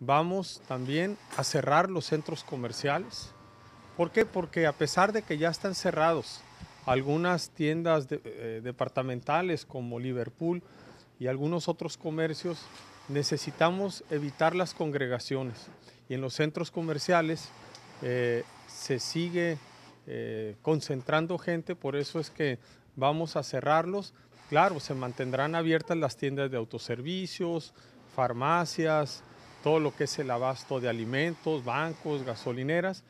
vamos también a cerrar los centros comerciales. ¿Por qué? Porque a pesar de que ya están cerrados algunas tiendas eh, departamentales como Liverpool y algunos otros comercios, necesitamos evitar las congregaciones. Y en los centros comerciales eh, se sigue eh, concentrando gente, por eso es que vamos a cerrarlos. Claro, se mantendrán abiertas las tiendas de autoservicios, farmacias, todo lo que es el abasto de alimentos, bancos, gasolineras,